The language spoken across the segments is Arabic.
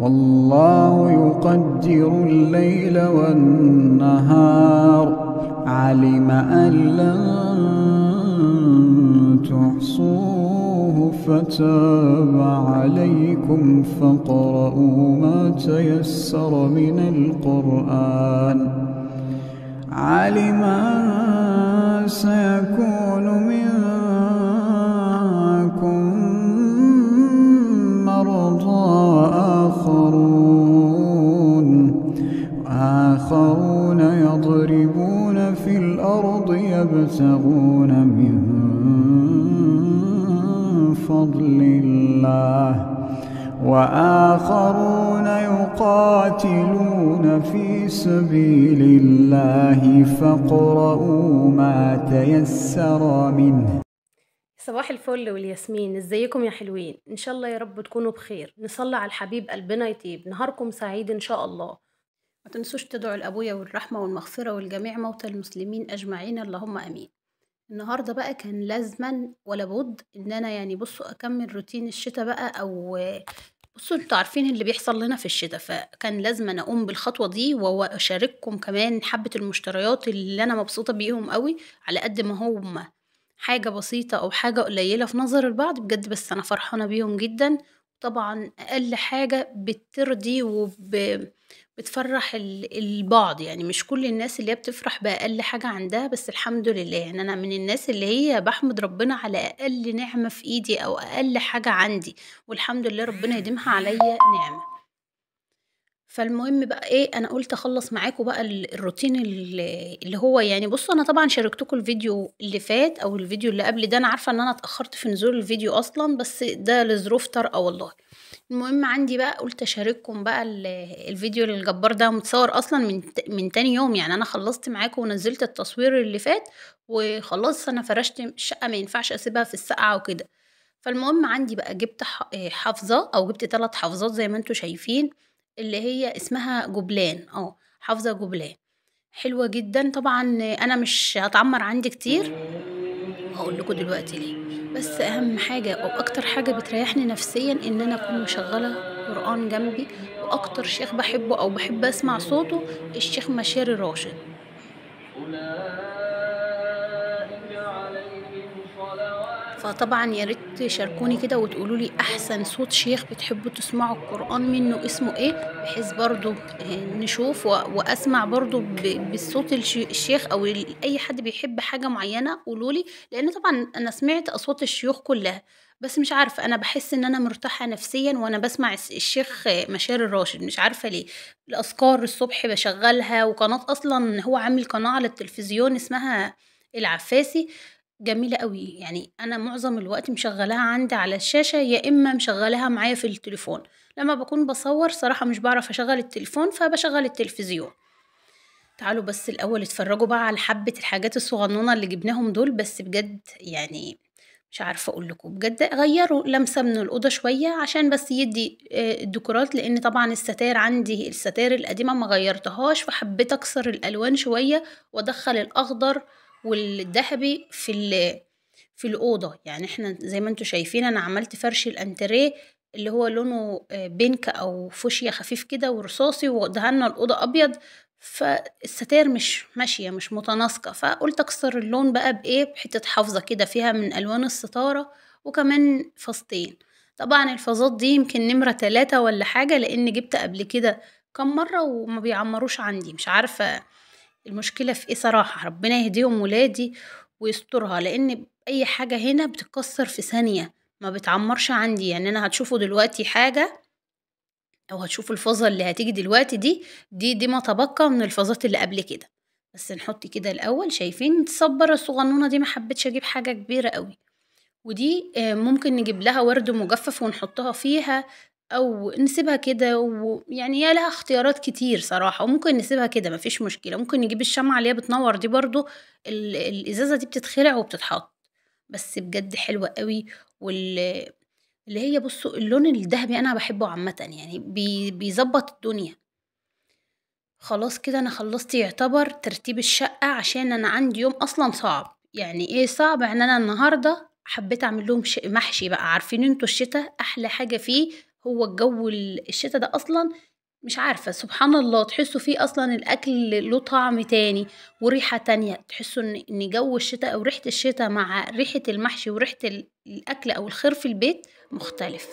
والله يقدر الليل والنهار علم أن لن تحصوه فتاب عليكم فاقرؤوا ما تيسر من القرآن علم أن وآخرون يقاتلون في سبيل الله فاقرؤوا ما تيسر منه صباح الفل والياسمين ازيكم يا حلوين ان شاء الله يا رب تكونوا بخير نصلي على الحبيب قلبنا يطيب نهاركم سعيد ان شاء الله ما تنسوش تدعوا لابويا والرحمه والمغفره والجميع موتى المسلمين اجمعين اللهم امين النهارده بقى كان لازما ولا بد ان انا يعني بصوا اكمل روتين الشتاء بقى او بصوا انتوا عارفين اللي بيحصل لنا في الشتاء فكان لازما اقوم بالخطوه دي واشارككم كمان حبه المشتريات اللي انا مبسوطه بيهم قوي على قد ما هم حاجه بسيطه او حاجه قليله في نظر البعض بجد بس انا فرحانه بيهم جدا طبعا اقل حاجه بترضي وب بتفرح البعض يعني مش كل الناس اللي هي بتفرح بأقل حاجة عندها بس الحمد لله يعني أنا من الناس اللي هي بحمد ربنا على أقل نعمة في إيدي أو أقل حاجة عندي والحمد لله ربنا يديمها عليا نعمة فالمهم بقى ايه انا قلت اخلص معاكم بقى الروتين اللي هو يعني بصوا انا طبعا شاركتكم الفيديو اللي فات او الفيديو اللي قبل ده انا عارفه ان انا اتاخرت في نزول الفيديو اصلا بس ده لظروف طارئه والله المهم عندي بقى قلت اشارككم بقى الفيديو الجبار ده متصور اصلا من من تاني يوم يعني انا خلصت معاكم ونزلت التصوير اللي فات وخلاص انا فرشت الشقه ما ينفعش اسيبها في السقعه وكده فالمهم عندي بقى جبت حافظه او جبت ثلاث حافظات زي ما انتم شايفين اللي هي اسمها جبلان اه حافظه جبلان حلوه جدا طبعا انا مش هتعمر عندي كتير هقول لكم دلوقتي ليه بس اهم حاجه او اكتر حاجه بتريحني نفسيا ان انا اكون مشغله قران جنبي واكتر شيخ بحبه او بحب اسمع صوته الشيخ مشاري راشد فطبعا يا ريت تشاركوني كده وتقولوا لي احسن صوت شيخ بتحبوا تسمعوا القران منه اسمه ايه بحيث برضو آه، نشوف واسمع برضو بالصوت الشيخ او اي حد بيحب حاجه معينه قولوا لي لان طبعا انا سمعت اصوات الشيوخ كلها بس مش عارفه انا بحس ان انا مرتاحه نفسيا وانا بسمع الشيخ مشاري الراشد مش عارفه ليه الاذكار الصبح بشغلها وقناه اصلا هو عامل قناه على التلفزيون اسمها العفاسي جميلة أوي، يعني أنا معظم الوقت مشغّلاها عندي على الشاشة، يا إما مشغّلاها معايا في التليفون، لمّا بكون بصور صراحة مش بعرف أشغّل التليفون، فبشغل التلفزيون. تعالوا بس الأول اتفرّجوا بقى على حبّة الحاجات الصغنّنة اللي جبناهم دول، بس بجد يعني مش عارفة أقول لكم، بجد غيّروا لمسة من الأوضة شوية عشان بس يدّي آآ آه، لإن طبعًا الستاير عندي الستاير القديمة ما غيّرتهاش، فحبّيت أكسر الألوان شوية وأدخّل الأخضر. والذهبي في في الأوضة يعني احنا زي ما انتم شايفين انا عملت فرش الانتريه اللي هو لونه آه، بينك او فوشيا خفيف كده ورصاصي ودهنا الأوضة ابيض فالستاير مش ماشية مش متناسقة فقلت اكسر اللون بقى بايه بحتة حافظة كده فيها من الوان الستارة وكمان فاستين طبعا الفازات دي يمكن نمرة تلاتة ولا حاجة لان جبت قبل كده كم مرة وما بيعمروش عندي مش عارفة المشكلة في ايه صراحة ربنا يهديهم ولادي ويسترها لان اي حاجة هنا بتتكسر في ثانية ما بتعمرش عندي يعني انا هتشوفوا دلوقتي حاجة او هتشوفوا الفازة اللي هتيجي دلوقتي دي دي دي ما تبقى من الفازات اللي قبل كده بس نحط كده الاول شايفين الصبارة الصغنونة دي ما حبيتش اجيب حاجة كبيرة قوي ودي آه، ممكن نجيب لها ورد مجفف ونحطها فيها أو نسيبها كده ويعني هي لها اختيارات كتير صراحة وممكن نسيبها كده مفيش مشكلة ممكن نجيب الشمعة اللي هي بتنور دي برضو ال... الإزازة دي بتتخلع وبتتحط بس بجد حلوة قوي وال اللي هي بصوا اللون الذهبي أنا بحبه عامة يعني بيظبط الدنيا خلاص كده أنا خلصت يعتبر ترتيب الشقة عشان أنا عندي يوم أصلا صعب يعني إيه صعب إن يعني أنا النهاردة حبيت أعمل لهم محشي بقى عارفين انتوا الشتاء أحلى حاجة فيه هو الجو الشتاء ده اصلا مش عارفة سبحان الله تحسوا فيه أصلا الأكل له طعم تاني وريحة تانية تحسوا إن جو الشتاء أو ريحة الشتاء مع ريحة المحشي وريحة الأكل أو الخير في البيت مختلف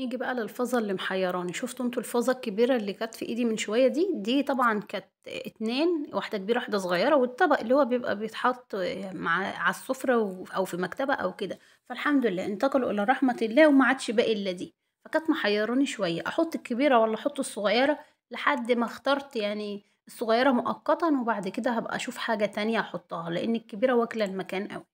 نيجي بقى للفازة اللي محيراني شفتوا انتوا الفازة الكبيرة اللي كانت في ايدي من شوية دي دي طبعا كانت اتنين واحدة كبيرة واحدة صغيرة والطبق اللي هو بيبقى بيتحط مع على السفرة او في مكتبة او كده فالحمد لله انتقلوا الى رحمة الله وما عادش باقي الا دي فكانت محيراني شوية احط الكبيرة ولا احط الصغيرة لحد ما اخترت يعني الصغيرة مؤقتا وبعد كده هبقى اشوف حاجة تانية احطها لان الكبيرة واكلة المكان اوي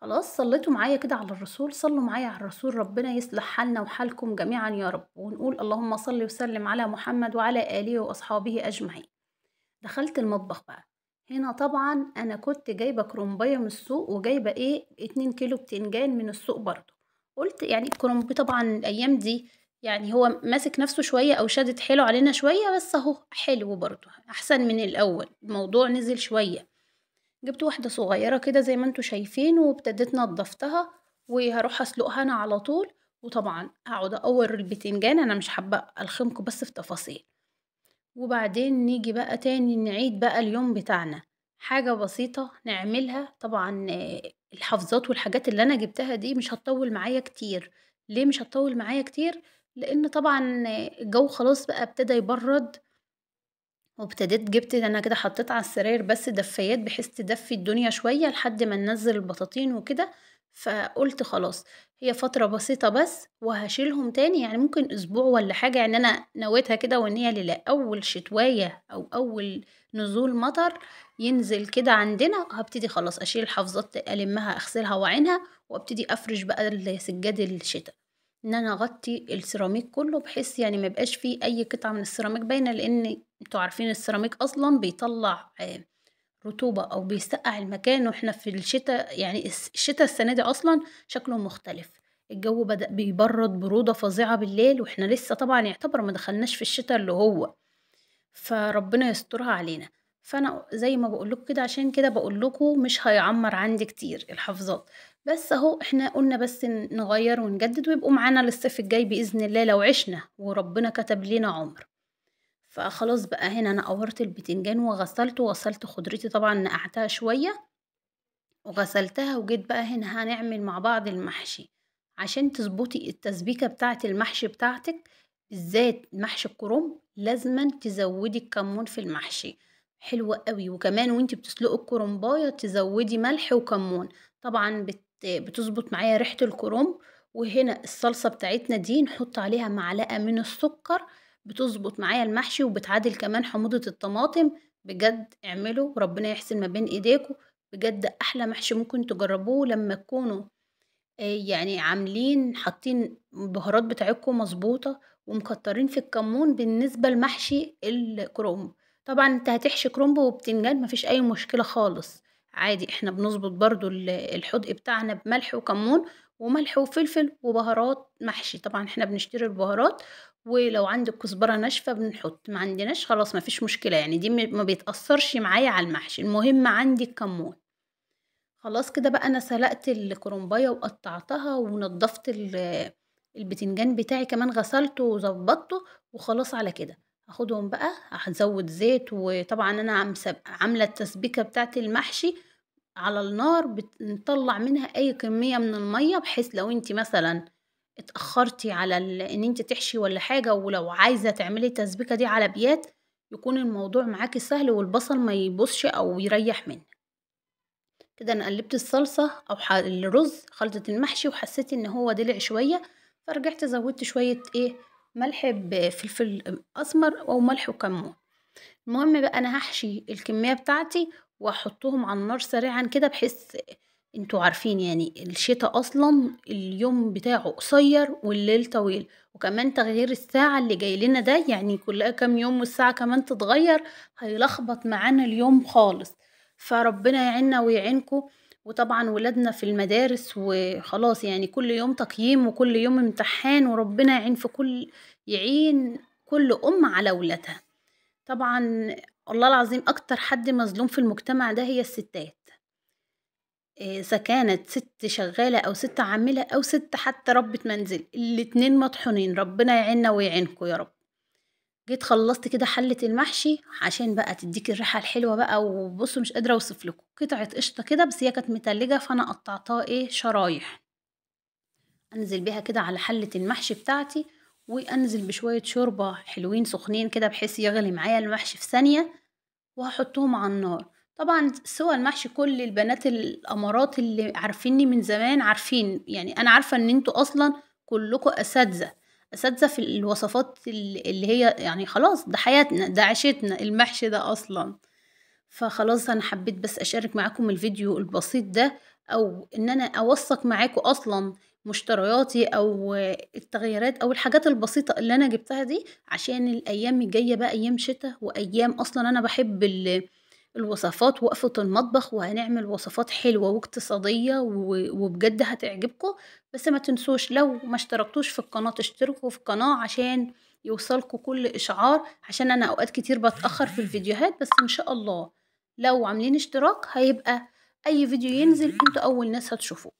خلاص صليتوا معايا كده على الرسول صلوا معايا على الرسول ربنا يصلح حالنا وحالكم جميعا يا رب ونقول اللهم صل وسلم على محمد وعلى آله وأصحابه أجمعين دخلت المطبخ بقى هنا طبعا أنا كنت جايبة كرومباية من السوق وجايبة إيه اتنين كيلو بتنجان من السوق برضو قلت يعني الكرومبي طبعا الأيام دي يعني هو ماسك نفسه شوية أو شادد حيله علينا شوية بس أهو حلو برضو أحسن من الأول الموضوع نزل شوية جبت واحدة صغيرة كده زي ما انتوا شايفين وابتديت نضفتها وهروح اسلقها انا على طول وطبعا هقعد اقور البتنجان انا مش حابة الخمكم بس في تفاصيل وبعدين نيجي بقى تاني نعيد بقى اليوم بتاعنا حاجة بسيطة نعملها طبعا الحفظات والحاجات اللي انا جبتها دي مش هتطول معايا كتير ليه مش هتطول معايا كتير لان طبعا الجو خلاص بقى ابتدى يبرد وابتديت جبت انا كده حطيت على السراير بس دفايات بحيث تدفي الدنيا شوية لحد ما ننزل البطاطين وكده فقلت خلاص هي فترة بسيطة بس وهشيلهم تاني يعني ممكن أسبوع ولا حاجة يعني أنا نويتها كده وإن هي لأول شتواية أو أول نزول مطر ينزل كده عندنا هبتدي خلاص أشيل حفظات ألمها أغسلها وأعينها وأبتدي أفرش بقى سجاد الشتاء ان انا اغطي السيراميك كله بحيث يعني ما بقاش فيه اي قطعه من السيراميك باينه لان انتوا عارفين السيراميك اصلا بيطلع آه، رطوبه او بيسقع المكان واحنا في الشتاء يعني الشتاء السنه دي اصلا شكله مختلف الجو بدا بيبرد بروده فظيعه بالليل واحنا لسه طبعا يعتبر ما دخلناش في الشتاء اللي هو فربنا يسترها علينا فانا زي ما بقول لكم كده عشان كده بقول لكم مش هيعمر عندي كتير الحفاظات بس اهو احنا قلنا بس نغير ونجدد ويبقوا معانا للصيف الجاي باذن الله لو عشنا وربنا كتب لنا عمر فخلاص بقى هنا انا قورت البتنجان وغسلته وغسلت خضرتي طبعا نقعتها شويه وغسلتها وجيت بقى هنا هنعمل مع بعض المحشي عشان تظبطي التسبيكه بتاعه المحشي بتاعتك بالذات محشي الكرنب لازما تزودي الكمون في المحشي حلوة قوي وكمان وانت بتسلقي الكرنبايه تزودي ملح وكمون طبعا بت بتظبط معايا ريحة الكرنب وهنا الصلصة بتاعتنا دي نحط عليها معلقة من السكر بتظبط معايا المحشي وبتعادل كمان حموضة الطماطم بجد اعملوا ربنا يحسن ما بين ايديكم بجد احلى محشي ممكن تجربوه لما تكونوا آه، يعني عاملين حاطين البهارات بتاعتكم مظبوطه ومكترين في الكمون بالنسبه لمحشي الكرومب طبعا انت هتحشي كرومب وبتنجان مفيش اي مشكله خالص عادي احنا بنظبط برضو الحدق بتاعنا بملح وكمون وملح وفلفل وبهارات محشي طبعا احنا بنشتري البهارات ولو عندك كزبره ناشفه بنحط ما عندناش خلاص ما فيش مشكله يعني دي ما بيتاثرش معايا على المحشي المهم عندي الكمون خلاص كده بقى انا سلقت الكرنبايه وقطعتها ونضفت البتنجان بتاعي كمان غسلته وظبطته وخلاص على كده هاخدهم بقى هزود زيت وطبعا انا عامله التسبيكه بتاعت المحشي على النار بنطلع منها اي كمية من المية بحيث لو انت مثلا اتأخرتي على ان انت تحشي ولا حاجة ولو عايزة تعملي التسبيكة دي على بيات يكون الموضوع معاكي سهل والبصل ما يبصش او يريح منك كده انا قلبت الصلصة او الرز خلطة المحشي وحسيت ان هو دلع شوية فرجعت زودت شوية ايه ملح بفلفل اسمر او ملح وكمون المهم بقى انا هحشي الكمية بتاعتي واحطهم على النار سريعا كده بحيث انتوا عارفين يعني الشتاء اصلا اليوم بتاعه قصير والليل طويل وكمان تغيير الساعة اللي جاي لنا ده يعني كلها كام يوم والساعة كمان تتغير هيلخبط معانا اليوم خالص فربنا يعيننا ويعينكم وطبعا ولادنا في المدارس وخلاص يعني كل يوم تقييم وكل يوم امتحان وربنا يعين في كل يعين كل ام على ولادها طبعا والله العظيم أكتر حد مظلوم في المجتمع ده هي الستات آه، إذا كانت ست شغالة أو ست عاملة أو ست حتى ربة منزل الاتنين مطحونين ربنا يعيننا ويعينكوا يا رب جيت خلصت كده حلة المحشي عشان بقى تديك الريحة الحلوة بقى وبصوا مش قادرة أوصف لكم قطعة قشطة كده بس هي كانت متلجة فأنا قطعتها إيه شرايح أنزل بيها كده على حلة المحشي بتاعتي وانزل بشوية شوربة حلوين سخنين كده بحيث يغلي معايا المحشي في ثانية وهحطهم على النار طبعا سوى المحشي كل البنات الامارات اللي عارفيني من زمان عارفين يعني انا عارفة ان انتوا اصلا كلكم اساتذة اساتذة في الوصفات اللي هي يعني خلاص ده حياتنا ده عشتنا المحشي ده اصلا فخلاص انا حبيت بس اشارك معاكم الفيديو البسيط ده او ان انا اوثق معاكم اصلا مشترياتي او التغيرات او الحاجات البسيطه اللي انا جبتها دي عشان الايام الجايه بقى ايام شتاء وايام اصلا انا بحب الوصفات وقفة المطبخ وهنعمل وصفات حلوة واقتصادية وبجد هتعجبكم بس ما تنسوش لو ما اشتركتوش في القناة تشتركوا في القناة عشان يوصلكوا كل اشعار عشان انا اوقات كتير بتأخر في الفيديوهات بس ان شاء الله لو عاملين اشتراك هيبقى اي فيديو ينزل انتوا اول ناس هتشوفوه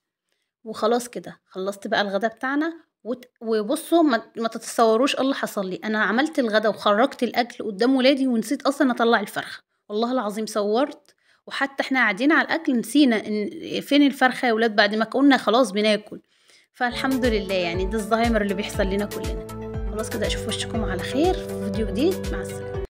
وخلاص كده خلصت بقى الغدا بتاعنا وبصوا ما تتصوروش ايه اللي حصل لي انا عملت الغدا وخرجت الاكل قدام ولادي ونسيت اصلا اطلع الفرخه والله العظيم صورت وحتى احنا قاعدين على الاكل نسينا ان فين الفرخه يا ولاد بعد ما قلنا خلاص بناكل فالحمد لله يعني ده الزهايمر اللي بيحصل لنا كلنا خلاص كده اشوف وشكم على خير في فيديو جديد مع السلامه